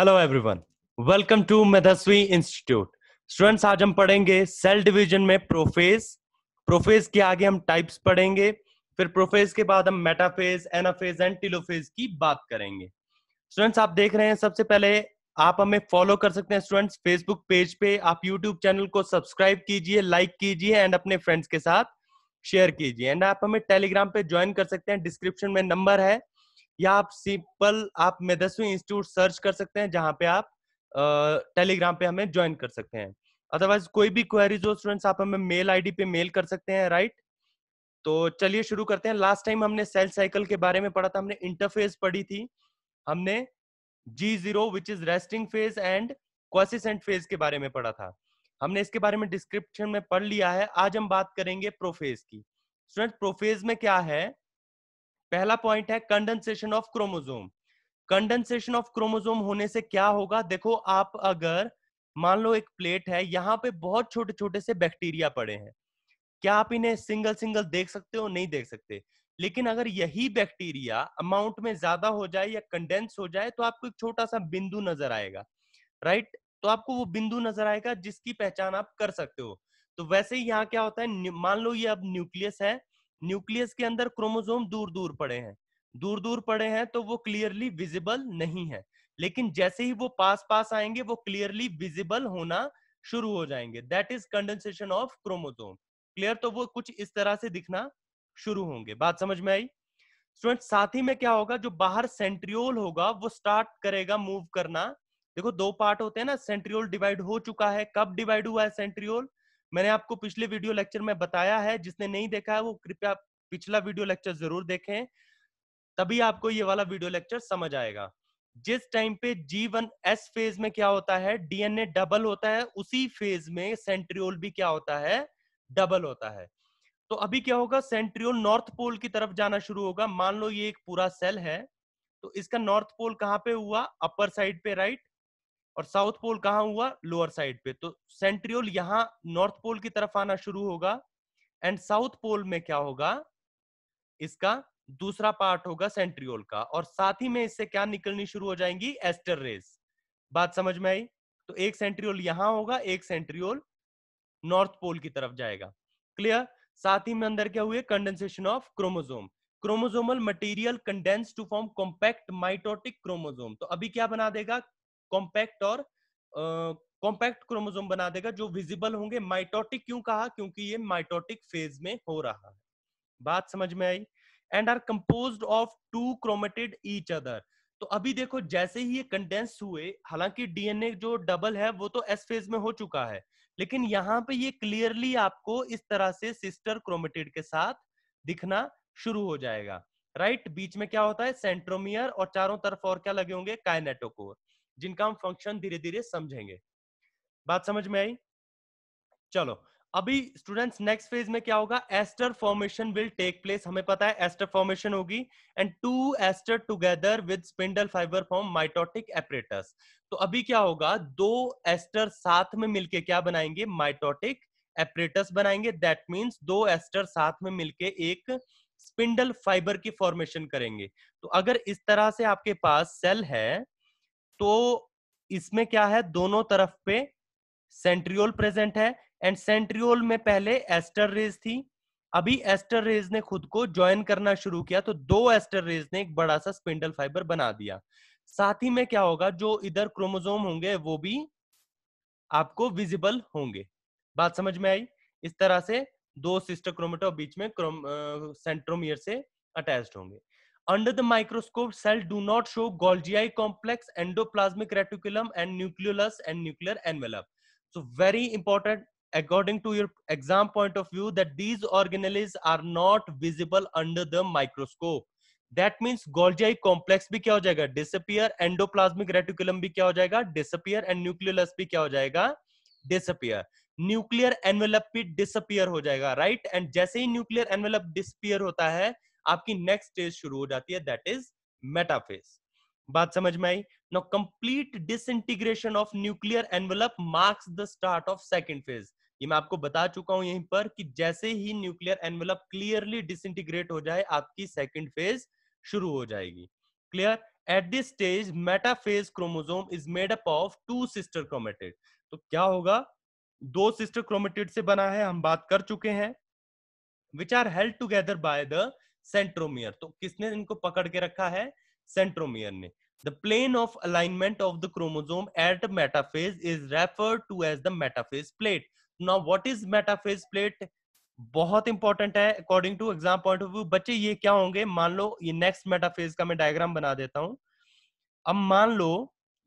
Hello everyone welcome to Medhasvi institute students आज हम पढ़ेंगे सेल डिवीजन में प्रोफेज प्रोफेज के आगे हम टाइप्स पढ़ेंगे फिर प्रोफेज के बाद हम मेटाफेज एनाफेज एंड टिलोफेज की बात करेंगे स्टूडेंट्स आप देख रहे हैं सबसे पहले आप हमें फॉलो कर सकते हैं स्टूडेंट्स फेसबुक पेज पे आप यूट्यूब चैनल को सब्सक्राइब कीजिए लाइक कीजिए एंड अपने फ्रेंड्स के साथ शेयर कीजिए एंड आप हमें टेलीग्राम पे ज्वाइन कर सकते हैं डिस्क्रिप्शन में नंबर है या आप सिंपल आप मेधस्वी इंस्टीट्यूट सर्च कर सकते हैं जहां पे आप टेलीग्राम पे हमें ज्वाइन कर सकते हैं अदरवाइज कोई भी क्वेरीज हो स्टूडेंट्स आप हमें मेल आईडी पे मेल कर सकते हैं राइट तो चलिए शुरू करते हैं लास्ट टाइम हमने सेल साइकिल के बारे में पढ़ा था हमने इंटरफेस पढ़ी थी हमने G zero which is resting phase and quiescent phase के बारे में पढ़ा था हमने इसके बारे में डिस्क्रिप्शन में पढ़ लिया है आज हम बात करेंगे प्रोफेज की स्टूडेंट प्रोफेज में क्या है पहला पॉइंट है condensation of chromosome condensation of chromosome होने से क्या होगा देखो आप अगर मान लो एक प्लेट है यहाँ पे बहुत छोटे छोटे से बैक्टीरिया पड़े हैं क्या आप इन्हें सिंगल सिंगल देख सकते हो नहीं देख सकते लेकिन अगर यही बैक्टीरिया अमाउंट में ज्यादा हो जाए या कंडेंस हो जाए तो आपको एक छोटा सा बिंदु नजर आएगा राइट तो आपको वो बिंदु नजर आएगा जिसकी पहचान आप कर सकते हो तो वैसे ही यहाँ क्या होता है मान लो ये अब न्यूक्लियस है न्यूक्लियस के अंदर क्रोमोजोम दूर दूर पड़े हैं दूर दूर पड़े हैं तो वो क्लियरली विजिबल नहीं है लेकिन जैसे ही वो पास पास आएंगे वो क्लियरली विजिबल होना शुरू हो जाएंगे that is condensation of chromosome clear तो वो कुछ इस तरह से दिखना शुरू होंगे बात समझ में आई स्टूडेंट साथ ही में क्या होगा जो बाहर सेंट्रियोल होगा वो स्टार्ट करेगा मूव करना देखो दो पार्ट होते हैं ना सेंट्रियोल डिवाइड हो चुका है कब डिवाइड हुआ है सेंट्रियोल मैंने आपको पिछले वीडियो लेक्चर में बताया है जिसने नहीं देखा है वो कृपया पिछला वीडियो लेक्चर जरूर देखें तभी आपको ये वाला वीडियो लेक्चर समझ आएगा जिस टाइम पे जी वन एस फेज में क्या होता है डीएनए डबल होता है उसी फेज में सेंट्रियोल भी क्या होता है डबल होता है तो अभी क्या होगा सेंट्रियोल नॉर्थ पोल की तरफ जाना शुरू होगा मान लो ये एक पूरा सेल है तो इसका नॉर्थ पोल कहाँ पे हुआ अपर साइड पे राइट और साउथ पोल कहा हुआ लोअर साइड पे तो सेंट्रियोल यहां नॉर्थ पोल की तरफ आना शुरू होगा एंड साउथ पोल में क्या होगा इसका दूसरा पार्ट होगा सेंट्रियोल का और साथ ही में इससे क्या निकलनी शुरू हो जाएंगी एस्टर रेस बात समझ में आई तो एक सेंट्रियोल यहां होगा एक सेंट्रियोल नॉर्थ पोल की तरफ जाएगा क्लियर साथ ही में अंदर क्या हुए condensation of chromosome chromosomal material condense to form compact mitotic chromosome तो अभी क्या बना देगा कॉम्पैक्ट और कॉम्पैक्ट uh, क्रोमोजोम बना देगा जो विजिबल होंगे माइटोटिक क्यों कहा क्योंकि ये माइटोटिक फेज में हो रहा है बात समझ में आई and are composed of two chromatid each other तो अभी देखो जैसे ही ये कंडेंस हुए हालांकि डीएनए जो डबल है वो तो एस फेज में हो चुका है लेकिन यहाँ पे ये क्लियरली आपको इस तरह से सिस्टर क्रोमेटेड के साथ दिखना शुरू हो जाएगा राइट बीच में क्या होता है सेंट्रोमियर और चारों तरफ और क्या लगे होंगे काइनेटोकोर जिनका हम फंक्शन धीरे धीरे समझेंगे बात समझ में आई चलो अभी स्टूडेंट्स नेक्स्ट फेज में क्या होगा aster formation will take place हमें पता है एस्टर फॉर्मेशन होगी and two aster together with spindle fibre form mitotic apparatus तो अभी क्या होगा दो एस्टर साथ में मिलके क्या बनाएंगे माइटोटिक एपरेटस बनाएंगे दैट मींस दो एस्टर साथ में मिलके एक स्पिंडल फाइबर की फॉर्मेशन करेंगे तो अगर इस तरह से आपके पास सेल है तो इसमें क्या है दोनों तरफ पे सेंट्रियोल प्रेजेंट है एंड सेंट्रियोल में पहले एस्टर रेज थी अभी एस्टर रेज ने खुद को ज्वाइन करना शुरू किया तो दो एस्टर रेज ने एक बड़ा सा स्पिंडल फाइबर बना दिया साथ ही में क्या होगा जो इधर क्रोमोजोम होंगे वो भी आपको विजिबल होंगे बात समझ में आई इस तरह से दो सिस्टर क्रोमेटो बीच में क्रोम सेंट्रोमियर से अटैच्ड होंगे Under the microscope, cell do not show Golgi complex, endoplasmic reticulum, and nucleolus and nuclear envelope. So very important according to your exam point of view that these organelles are not visible under the microscope. That means Golgi complex bhi kya ho jayega disappear, endoplasmic reticulum bhi kya ho jayega disappear and nucleolus bhi kya ho jayega disappear. nuclear envelope bhi disappear ho jayega right? and jaise hi nuclear envelope disappear hota hai आपकी next stage शुरू हो जाती है that is metaphase बात समझ में आई no complete disintegration of nuclear envelope marks the start of second phase ये मैं आपको बता चुका हूं यहीं पर कि जैसे ही न्यूक्लियर एनवलप क्लियरली डिसइंटीग्रेट हो जाए आपकी सेकेंड फेज शुरू हो जाएगी clear at this stage metaphase chromosome is made up of two sister chromatid तो क्या होगा दो सिस्टर क्रोमेटेड से बना है हम बात कर चुके हैं which are held together by the centromere तो किसने इनको पकड़ के रखा है सेंट्रोमियर ने the plane of alignment of the chromosome at metaphase is referred to as the metaphase plate now what is metaphase plate बहुत इंपॉर्टेंट है according to exam point of view बच्चे ये क्या होंगे मान लो ये नेक्स्ट मेटाफेज का मैं डायग्राम बना देता हूं अब मान लो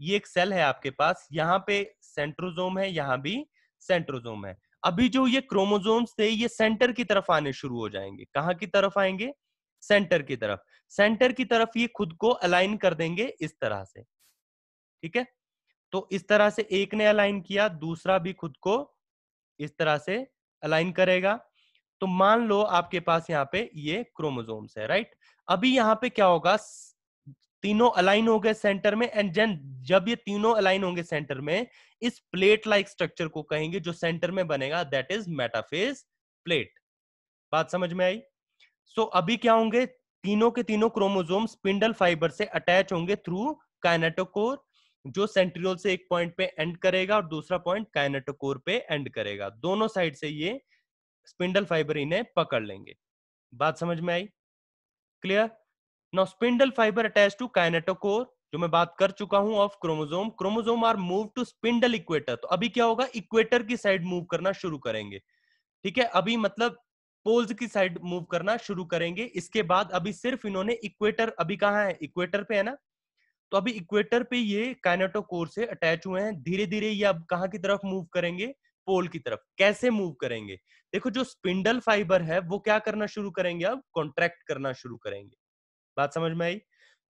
ये एक सेल है आपके पास यहाँ पे सेंट्रोजोम है यहाँ भी सेंट्रोजोम है अभी जो ये क्रोमोजोम्स थे ये सेंटर की तरफ आने शुरू हो जाएंगे कहाँ की तरफ आएंगे सेंटर की तरफ सेंटर की तरफ ये खुद को अलाइन कर देंगे इस तरह से ठीक है तो इस तरह से एक ने अलाइन किया दूसरा भी खुद को इस तरह से अलाइन करेगा तो मान लो आपके पास यहाँ पे ये क्रोमोजोम्स है राइट अभी यहाँ पे क्या होगा तीनों अलाइन हो गए सेंटर में एंड जेन जब ये तीनों अलाइन होंगे सेंटर में इस प्लेट लाइक स्ट्रक्चर को कहेंगे जो सेंटर में बनेगा दैट इज मेटाफेज प्लेट बात समझ में आई सो so, अभी क्या होंगे तीनों के तीनों क्रोमोजोम स्पिंडल फाइबर से अटैच होंगे थ्रू काइनेटोकोर जो सेंट्रियोल से एक पॉइंट पे एंड करेगा और दूसरा पॉइंट काइनेटोकोर पे एंड करेगा दोनों साइड से ये स्पिंडल फाइबर इन्हें पकड़ लेंगे बात समझ में आई clear now spindle fibre attach to kinetochore जो मैं बात कर चुका हूं of chromosome chromosome are move to spindle equator तो अभी क्या होगा इक्वेटर की साइड मूव करना शुरू करेंगे ठीक है अभी मतलब पोल्स की साइड मूव करना शुरू करेंगे इसके बाद अभी सिर्फ इन्होंने इक्वेटर अभी कहा है इक्वेटर पे है ना तो अभी इक्वेटर पे ये कैनेटो कोर से अटैच हुए हैं धीरे धीरे ये अब कहा की तरफ मूव करेंगे पोल की तरफ कैसे मूव करेंगे देखो जो स्पिंडल फाइबर है वो क्या करना शुरू करेंगे अब कॉन्ट्रैक्ट करना शुरू करेंगे बात समझ में आई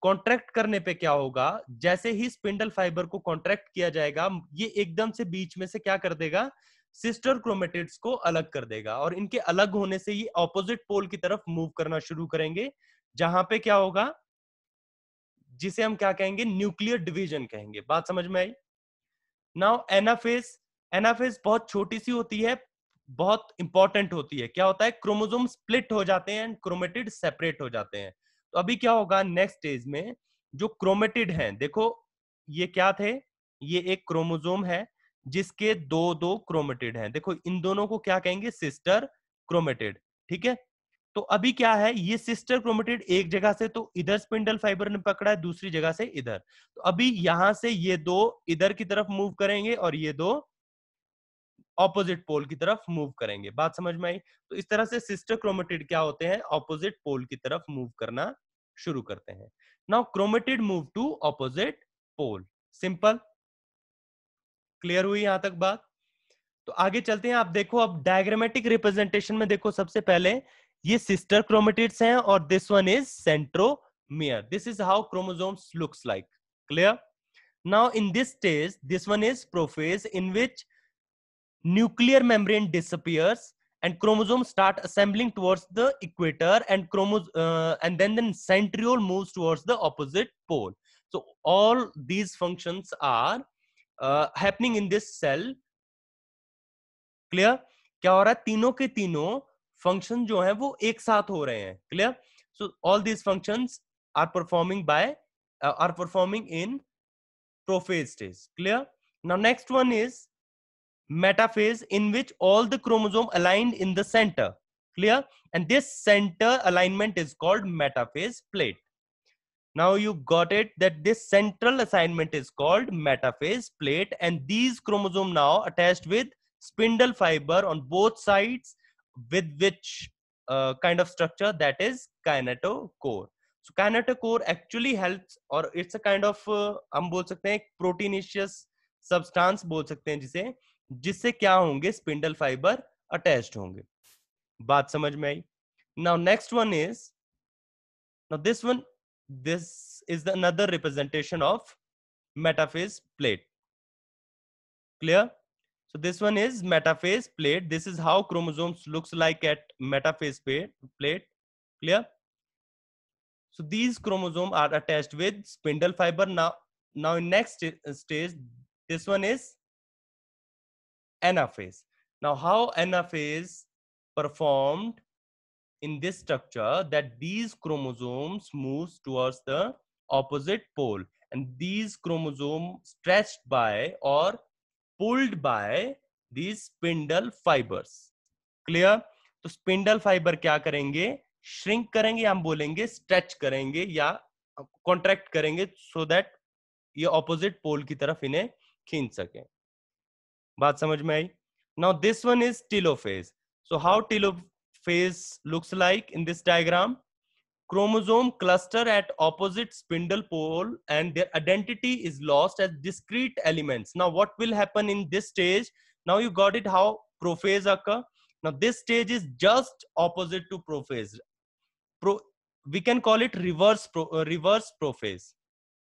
कॉन्ट्रैक्ट करने पे क्या होगा जैसे ही स्पिंडल फाइबर को कॉन्ट्रैक्ट किया जाएगा ये एकदम से बीच में से क्या कर देगा सिस्टर क्रोमेटिड्स को अलग कर देगा और इनके अलग होने से ये ऑपोजिट पोल की तरफ मूव करना शुरू करेंगे जहां पे क्या होगा जिसे हम क्या कहेंगे न्यूक्लियर डिवीजन कहेंगे बात समझ में आई नाउ एनाफेस एनाफेस बहुत छोटी सी होती है बहुत इंपॉर्टेंट होती है क्या होता है क्रोमोजोम स्प्लिट हो जाते हैं एंड क्रोमेटिड सेपरेट हो जाते हैं तो अभी क्या होगा नेक्स्ट स्टेज में जो क्रोमेटिड हैं देखो ये क्या थे ये एक क्रोमोजोम है जिसके दो दो क्रोमेटेड हैं देखो इन दोनों को क्या कहेंगे सिस्टर क्रोमेटेड ठीक है तो अभी क्या है ये सिस्टर क्रोमेटेड एक जगह से तो इधर स्पिंडल फाइबर ने पकड़ा है दूसरी जगह से इधर तो अभी यहां से ये दो इधर की तरफ मूव करेंगे और ये दो ऑपोजिट पोल की तरफ मूव करेंगे बात समझ में आई तो इस तरह से सिस्टर क्रोमेटेड क्या होते हैं ऑपोजिट पोल की तरफ मूव करना शुरू करते हैं now chromatid move to opposite pole simple clear हुई यहां तक बात तो आगे चलते हैं आप देखो अब डायग्रामेटिक रिप्रेजेंटेशन में देखो सबसे पहले ये सिस्टर क्रोमेटिड्स हैं और this one is centromere this is how chromosomes looks like clear now in this stage this one is prophase in which nuclear membrane disappears and chromosome start assembling towards the equator and chromosome and then then centriole moves towards the opposite pole so all these functions are uh, happening in this cell clear क्या हो रहा है तीनों के तीनों function जो है वो एक साथ हो रहे हैं clear so all these function are performing by are performing in prophase stage clear now next one is metaphase in which all the chromosome aligned in the center clear and this center alignment is called metaphase plate now you got it that this central assignment is called metaphase plate and these chromosome now attached with spindle fiber on both sides with which uh, kind of structure that is kinetochore so kinetochore actually helps or it's a kind of uh, proteinaceous substance बोल सकते हैं जिसे जिससे क्या होंगे spindle fiber attached होंगे बात समझ में आई now next one is now this one this is another representation of metaphase plate clear so this one is metaphase plate this is how chromosomes looks like at metaphase plate clear so these chromosomes are attached with spindle fiber now now in next uh, stage this one is anaphase now how anaphase performed in this structure that these chromosomes moves towards the opposite pole and these chromosome stretched by or pulled by these spindle fibers clear to so spindle fiber kya karenge shrink karenge hum bolenge stretch karenge ya contract karenge so that ye opposite pole ki taraf inhe khinch sake baat samajh mein aayi now this one is telophase so how टिलो phase looks like in this diagram. Chromosome cluster at opposite spindle pole and their identity is lost as discrete elements. Now what will happen in this stage? Now you got it how prophase occur. Now this stage is just opposite to prophase. Pro, we can call it reverse, pro, uh, reverse prophase.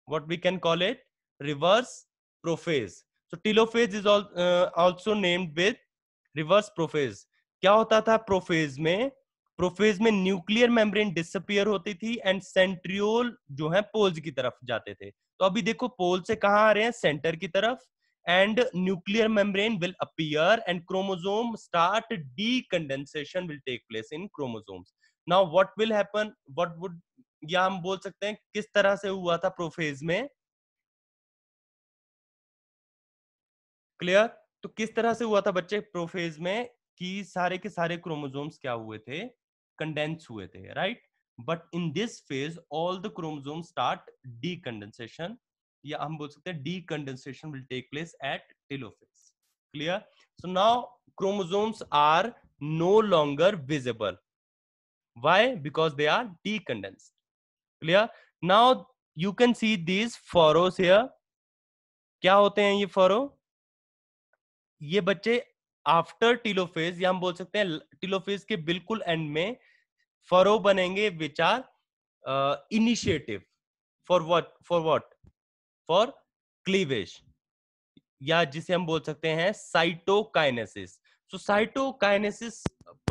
What we can call it? Reverse prophase. So telophase is all, uh, also named with reverse prophase. क्या होता था prophase में prophase में nuclear membrane disappear होती थी and centriole जो है poles की तरफ जाते थे तो अभी देखो पोल से कहा आ रहे हैं सेंटर की तरफ and nuclear membrane will appear and chromosome start decondensation will take place in chromosome now what will happen what would या हम बोल सकते हैं किस तरह से हुआ था प्रोफेज में क्लियर तो किस तरह से हुआ था बच्चे प्रोफेज में कि सारे के सारे क्रोमोजोम्स क्या हुए थे कंडेंस हुए थे right but in this phase all the chromosome start decondensation या हम बोल सकते हैं decondensation will take place at telophase clear so now chromosomes are no longer visible why because they are decondensed clear now you can see these furrows here क्या होते हैं ये furrow ये बच्चे आफ्टर टीलोफेज या हम बोल सकते हैं टीलोफेज के बिल्कुल एंड में फरो बनेंगे विचार initiative for what for what for cleavage या जिसे हम बोल सकते हैं cytokinesis so cytokinesis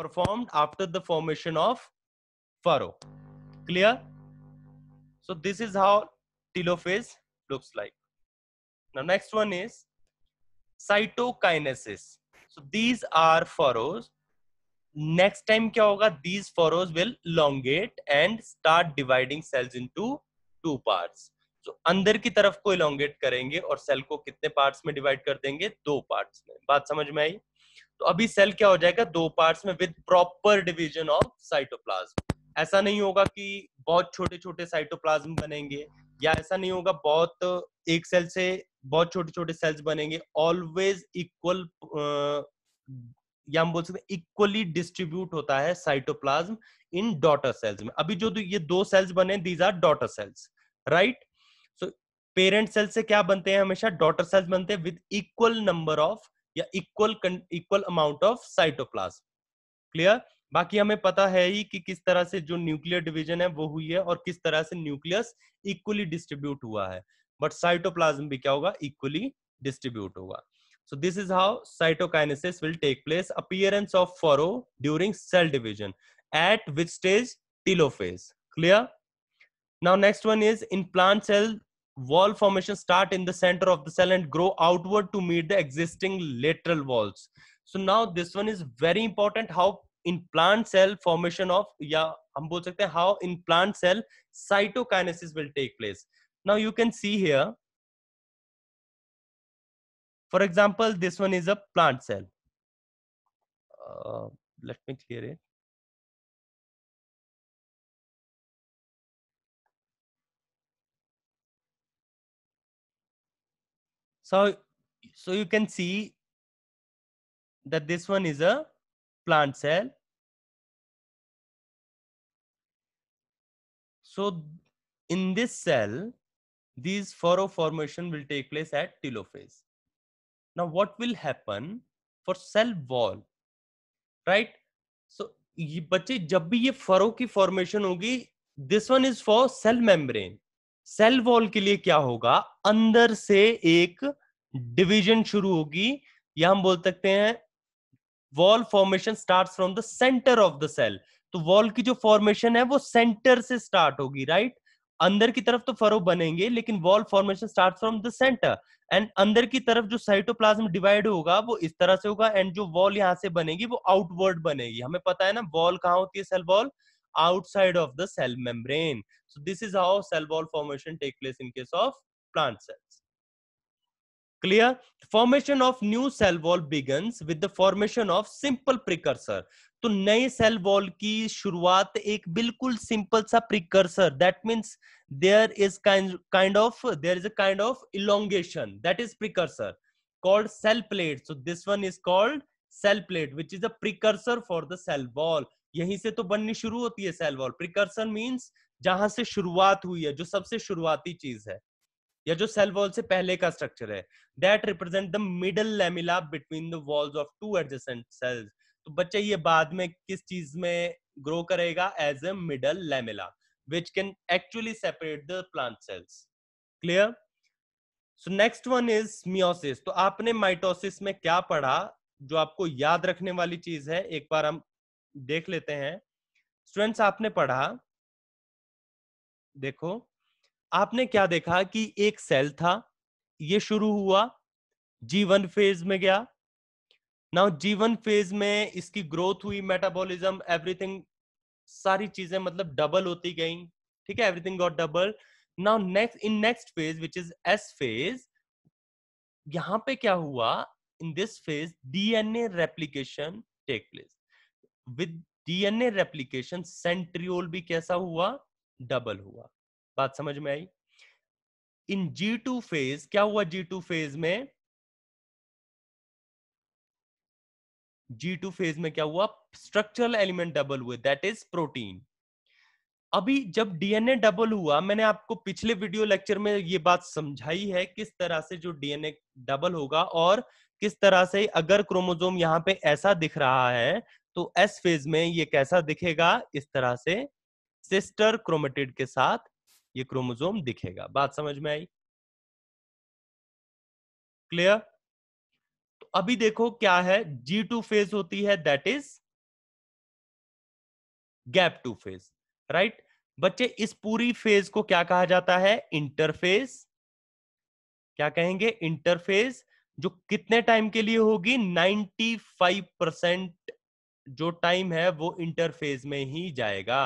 perform after the formation of furrow clear so this is how telophase looks like next one is cytokinesis these are furrows next time kya hoga these furrows will elongate and start dividing cells into two parts so अंदर की तरफ को elongate करेंगे और cell को कितने parts में divide कर देंगे दो पार्ट्स में बात समझ में आई तो अभी सेल क्या हो जाएगा दो पार्ट्स में with proper division of cytoplasm ऐसा नहीं होगा कि बहुत छोटे छोटे साइटोप्लाज्म बनेंगे या ऐसा नहीं होगा बहुत एक सेल से बहुत छोटे छोटे सेल्स बनेंगे ऑलवेज इक्वल या हम बोल सकते इक्वली डिस्ट्रीब्यूट होता है साइटोप्लाज्म इन डॉटर सेल्स में अभी जो ये दो सेल्स बने these are daughter cells right so parent cell से क्या बनते हैं हमेशा डॉटर सेल्स बनते हैं विद इक्वल नंबर ऑफ या equal equal amount of cytoplasm clear बाकी हमें पता है ही कि किस तरह से जो न्यूक्लियर डिविजन है वो हुई है और किस तरह से न्यूक्लियस इक्वली डिस्ट्रीब्यूट हुआ है बट साइटोप्लाज्म भी क्या होगा इक्वली डिस्ट्रीब्यूट होगा so this is how cytokinesis will take place appearance of furrow during cell division at which stage telophase clear now next one is in plant cell wall formation start in the centre of the cell and grow outward to meet the existing lateral walls so now this one is very important how in plant cell formation of या हम बोल सकते how in plant cell cytokinesis will take place now you can see here for example this one is a plant cell uh, let me clear it so so you can see that this one is a plant cell So in this cell, these furrow formation will take place at telophase. Now what will happen for cell wall, right? So ye बच्चे jab bhi ye furrow ki formation hogi this one is for cell membrane cell wall के लिए क्या होगा अंदर से एक division शुरू होगी या हम बोल सकते हैं wall formation starts from the centre of the cell तो वॉल की जो फॉर्मेशन है वो सेंटर से स्टार्ट होगी राइट अंदर की तरफ तो फरो बनेंगे लेकिन wall formation start from the centre and अंदर की तरफ जो साइटोप्लाज्म डिवाइड होगा वो इस तरह से होगा एंड जो वॉल यहाँ से बनेगी वो आउटवर्ड बनेगी हमें पता है ना वॉल कहाँ होती है cell wall outside of the cell membrane so this is how cell wall formation take place in case of plant cells clear formation of new cell wall began with the formation of simple precursor तो नए cell wall की शुरुआत एक बिल्कुल simple सा precursor that means there is kind of there is a kind of elongation that is precursor called cell plate so this one is called cell plate which is a precursor for the cell wall यहीं से तो बननी शुरू होती है cell wall precursor means जहां से शुरुआत हुई है जो सबसे शुरुआती चीज है या जो सेल वॉल से पहले का स्ट्रक्चर है that represent the middle lamella between the walls of two adjacent cells तो बच्चा ये बाद में किस चीज में ग्रो करेगा as a middle lamella which can actually separate the plant cells clear so next one is meiosis तो आपने माइटोसिस में क्या पढ़ा जो आपको याद रखने वाली चीज है एक बार हम देख लेते हैं स्टूडेंट्स आपने पढ़ा देखो आपने क्या देखा कि एक सेल था ये शुरू हुआ जी वन फेज में गया नाउ जीवन फेज में इसकी ग्रोथ हुई मेटाबॉलिज्म एवरीथिंग सारी चीजें मतलब डबल होती गई ठीक है everything got double now next in next phase which is S phase यहां पे क्या हुआ in this phase DNA replication take place with DNA replication centriole भी कैसा हुआ डबल हुआ बात समझ में आई इन जी टू फेज क्या हुआ जी टू फेज में जी टू फेज में क्या हुआ स्ट्रक्चरल एलिमेंट डबल हुए दैट इज प्रोटीन अभी जब डीएनए डबल हुआ मैंने आपको पिछले वीडियो लेक्चर में ये बात समझाई है किस तरह से जो डीएनए डबल होगा और किस तरह से अगर क्रोमोजोम यहाँ पे ऐसा दिख रहा है तो एस फेज में ये कैसा दिखेगा इस तरह से सिस्टर क्रोमेटिड के साथ ये क्रोमोजोम दिखेगा बात समझ में आई क्लियर तो अभी देखो क्या है जी टू फेज होती है that is gap two phase right बच्चे इस पूरी फेज को क्या कहा जाता है इंटरफेज क्या कहेंगे इंटरफेज जो कितने टाइम के लिए होगी 95 परसेंट जो टाइम है वो इंटरफेज में ही जाएगा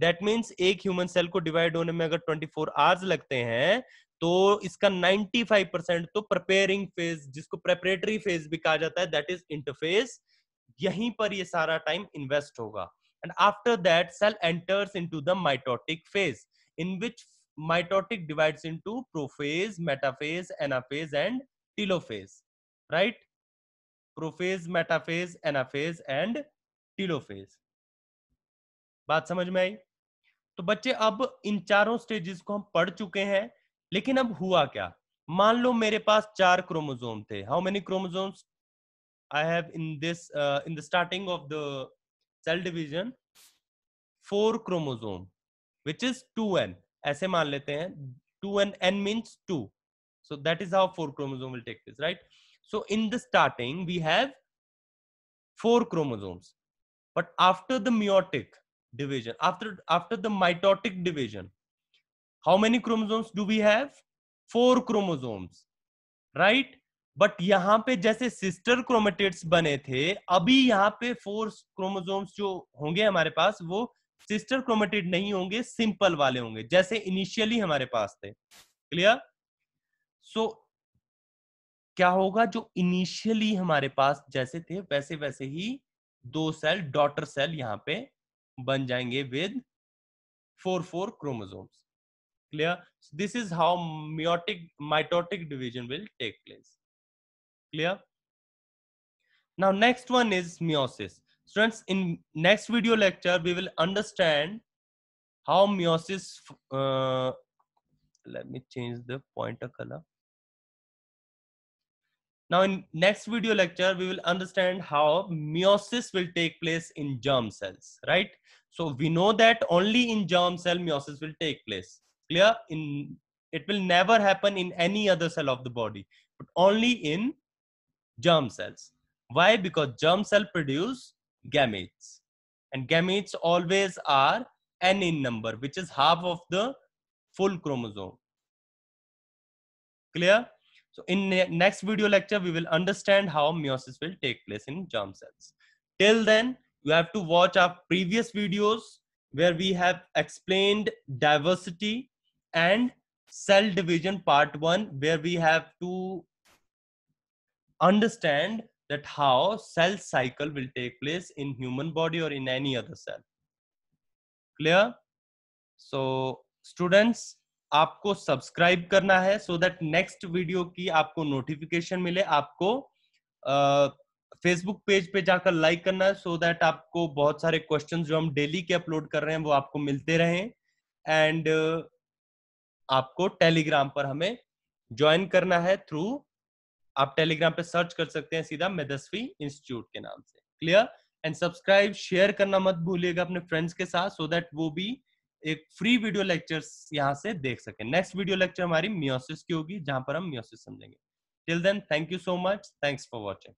दैट मीन्स एक ह्यूमन सेल को डिवाइड होने में अगर 24 आवर्स लगते हैं तो इसका 95 परसेंट तो प्रिपेयरिंग फेज जिसको प्रेपरेटरी फेज भी कहा जाता है दैट इज इंटरफेस यहीं पर ये सारा टाइम इन्वेस्ट होगा and after that cell enters into the mitotic phase in which mitotic divides into prophase metaphase anaphase and telophase right prophase metaphase anaphase and telophase बात समझ में आई तो बच्चे अब इन चारों स्टेजेस को हम पढ़ चुके हैं लेकिन अब हुआ क्या मान लो मेरे पास चार क्रोमोजोम थे how many chromosome I have in this in the starting of the cell division four chromosome which is two N ऐसे मान लेते हैं two N N means two so that is how four chromosome will take this right so in the starting we have four chromosomes but after the meiotic division after after the mitotic division how many chromosomes do we have four chromosomes right but यहां पे जैसे sister chromatids बने थे अभी यहाँ पे four chromosomes जो होंगे हमारे पास वो सिस्टर क्रोमेटेड नहीं होंगे सिंपल वाले होंगे जैसे इनिशियली हमारे पास थे क्लियर सो so, क्या होगा जो इनिशियली हमारे पास जैसे थे वैसे वैसे ही दो सेल डॉटर सेल यहाँ पे बन जाएंगे with four four chromosomes clear so this is how meiotic mitotic division will take place clear now next one is meiosis students in next video lecture we will understand how meiosis uh, let me change the pointer color now in next video lecture we will understand how meiosis will take place in germ cells right so we know that only in germ cell meiosis will take place clear in it will never happen in any other cell of the body but only in germ cells why because germ cell produce gametes and gametes always are n in number which is half of the full chromosome clear so in next video lecture we will understand how meiosis will take place in germ cells till then you have to watch our previous videos where we have explained diversity and cell division part 1 where we have to understand that how cell cycle will take place in human body or in any other cell. Clear? So students, आपको subscribe करना है so that next video की आपको notification मिले आपको Facebook uh, page पे जाकर like करना है सो so दैट आपको बहुत सारे क्वेश्चंस जो हम डेली के अपलोड कर रहे हैं वो आपको मिलते रहें एंड uh, आपको टेलीग्राम पर हमें ज्वाइन करना है थ्रू आप टेलीग्राम पे सर्च कर सकते हैं सीधा मेदस्वी इंस्टीट्यूट के नाम से क्लियर एंड सब्सक्राइब शेयर करना मत भूलिएगा अपने फ्रेंड्स के साथ सो so दैट वो भी एक फ्री वीडियो लेक्चर्स यहाँ से देख सके नेक्स्ट वीडियो लेक्चर हमारी म्योसिस की होगी जहां पर हम म्योसिस समझेंगे till then thank you so much thanks for watching